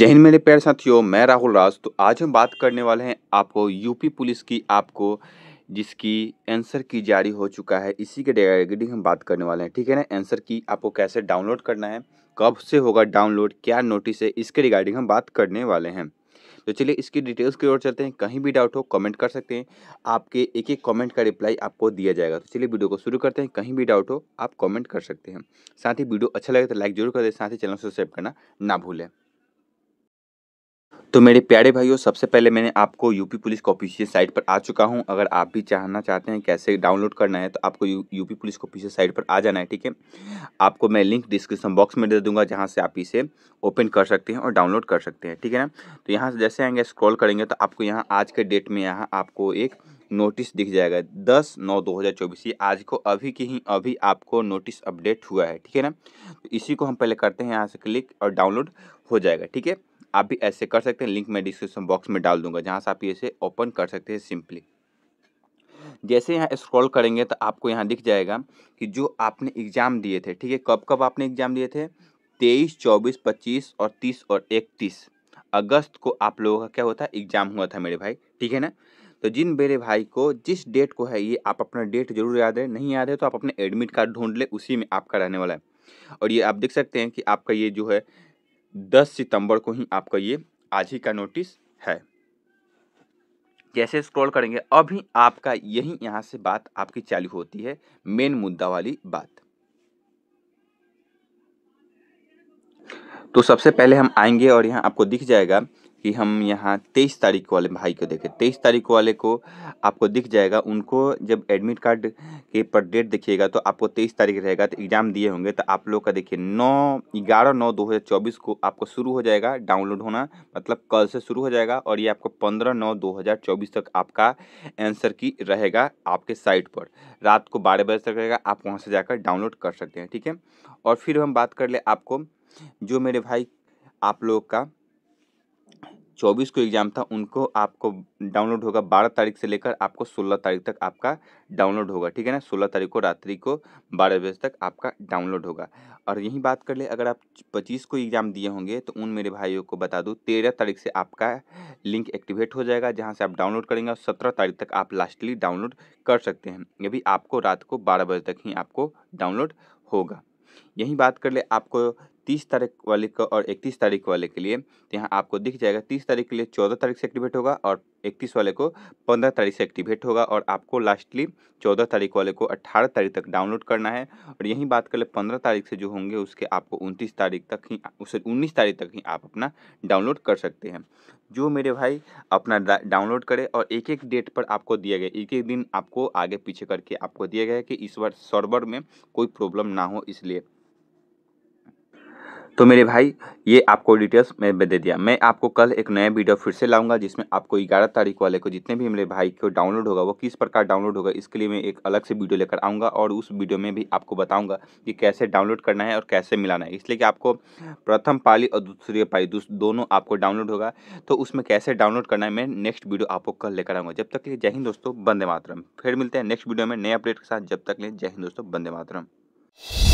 जय हिंद मेरे प्यारे साथियों मैं राहुल राज तो आज हम बात करने वाले हैं आपको यूपी पुलिस की आपको जिसकी आंसर की जारी हो चुका है इसी के रिगार्डिंग हम बात करने वाले हैं ठीक है ना आंसर की आपको कैसे डाउनलोड करना है कब से होगा डाउनलोड क्या नोटिस है इसके रिगार्डिंग हम बात करने वाले हैं तो चलिए इसकी डिटेल्स की ओर चलते हैं कहीं भी डाउट हो कमेंट कर सकते हैं आपके एक एक कमेंट का रिप्लाई आपको दिया जाएगा तो चलिए वीडियो को शुरू करते हैं कहीं भी डाउट हो आप कमेंट कर सकते हैं साथ ही वीडियो अच्छा लगे तो लाइक जरूर कर दें साथ ही चैनल सब्सक्राइब करना ना भूलें तो मेरे प्यारे भाइयों सबसे पहले मैंने आपको यूपी पुलिस का ऑफिशियल साइट पर आ चुका हूं अगर आप भी चाहना चाहते हैं कैसे डाउनलोड करना है तो आपको यू यूपी पुलिस का ऑफिशियल साइट पर आ जाना है ठीक है आपको मैं लिंक डिस्क्रिप्शन बॉक्स में दे दूंगा जहां से आप इसे ओपन कर सकते हैं और डाउनलोड कर सकते हैं ठीक है ना तो यहाँ से जैसे आएंगे स्क्रॉल करेंगे तो आपको यहाँ आज के डेट में यहाँ आपको एक नोटिस दिख जाएगा दस नौ दो हज़ार चौबीस ये आज को अभी की ही अभी आपको नोटिस अपडेट हुआ है ठीक है ना तो इसी को हम पहले करते हैं यहाँ से क्लिक और डाउनलोड हो जाएगा ठीक है आप भी ऐसे कर सकते हैं लिंक मैं डिस्क्रिप्शन बॉक्स में डाल दूंगा जहाँ से आप इसे ओपन कर सकते हैं सिंपली जैसे यहाँ स्क्रॉल करेंगे तो आपको यहाँ दिख जाएगा कि जो आपने एग्ज़ाम दिए थे ठीक है कब कब आपने एग्ज़ाम दिए थे तेईस चौबीस पच्चीस और तीस और इकतीस अगस्त को आप लोगों का क्या होता है एग्ज़ाम हुआ था मेरे भाई ठीक है ना तो जिन मेरे भाई को जिस डेट को है ये आप अपना डेट जरूर याद है नहीं याद है तो आप अपने एडमिट कार्ड ढूंढ ले उसी में आपका रहने वाला है और ये आप देख सकते हैं कि आपका ये जो है दस सितंबर को ही आपका ये आज ही का नोटिस है जैसे स्क्रॉल करेंगे अभी आपका यही यहाँ से बात आपकी चालू होती है मेन मुद्दा वाली बात तो सबसे पहले हम आएंगे और यहाँ आपको दिख जाएगा कि हम यहाँ तेईस तारीख वाले भाई को देखें तेईस तारीख वाले को आपको दिख जाएगा उनको जब एडमिट कार्ड के पर डेट देखिएगा तो आपको तेईस तारीख रहेगा तो एग्ज़ाम दिए होंगे तो आप लोग का देखिए नौ ग्यारह नौ दो हज़ार चौबीस को आपको शुरू हो जाएगा डाउनलोड होना मतलब कल से शुरू हो जाएगा और ये आपको पंद्रह नौ दो हज़ार चौबीस तक आपका आंसर की रहेगा आपके साइट पर रात को बारह बजे तक रहेगा आप वहाँ से जाकर डाउनलोड कर सकते हैं ठीक है और फिर हम बात कर ले आपको जो मेरे भाई आप लोग का चौबीस को एग्ज़ाम था उनको आपको डाउनलोड होगा बारह तारीख से लेकर आपको सोलह तारीख तक आपका डाउनलोड होगा ठीक है ना सोलह तारीख को रात्रि को बारह बजे तक आपका डाउनलोड होगा और यही बात कर ले अगर आप पच्चीस को एग्ज़ाम दिए होंगे तो उन मेरे भाइयों को बता दूँ तेरह तारीख से आपका लिंक एक्टिवेट हो जाएगा जहाँ से आप डाउनलोड करेंगे और सत्रह तारीख तक आप लास्टली डाउनलोड कर सकते हैं ये भी आपको रात को बारह बजे तक ही आपको डाउनलोड होगा यही बात कर ले आपको तीस तारीख वाले को और इकतीस तारीख वाले के लिए तो यहाँ आपको दिख जाएगा तीस तारीख के लिए चौदह तारीख से एक्टिवेट होगा और इकतीस वाले को पंद्रह तारीख से एक्टिवेट होगा और आपको लास्टली चौदह तारीख वाले को अट्ठारह तारीख तक डाउनलोड करना है और यहीं बात कर ले पंद्रह तारीख से जो होंगे उसके आपको उनतीस तारीख तक ही उसे उन्नीस तारीख तक ही आप अपना डाउनलोड कर सकते हैं जो मेरे भाई अपना डाउनलोड करे और एक एक डेट पर आपको दिया गया एक एक दिन आपको आगे पीछे करके आपको दिया गया कि इस बार सर्वर में कोई प्रॉब्लम ना हो इसलिए तो मेरे भाई ये आपको डिटेल्स मैं दे दिया मैं आपको कल एक नया वीडियो फिर से लाऊंगा जिसमें आपको ग्यारह तारीख वाले को जितने भी मेरे भाई को डाउनलोड होगा वो किस प्रकार डाउनलोड होगा इसके लिए मैं एक अलग से वीडियो लेकर आऊँगा और उस वीडियो में भी आपको बताऊँगा कि कैसे डाउनलोड करना है और कैसे मिलाना है इसलिए कि आपको प्रथम पाली और दूसरी पाली दोनों आपको डाउनलोड होगा तो उसमें कैसे डाउनलोड करना है मैं नेक्स्ट वीडियो आपको कल लेकर आऊँगा जब तक लिए जय हिंद दोस्तों बंदे मातरम फिर मिलते हैं नेक्स्ट वीडियो में नए अपडेट के साथ जब तक लिए जय हिंद दोस्तों बंदे मातरम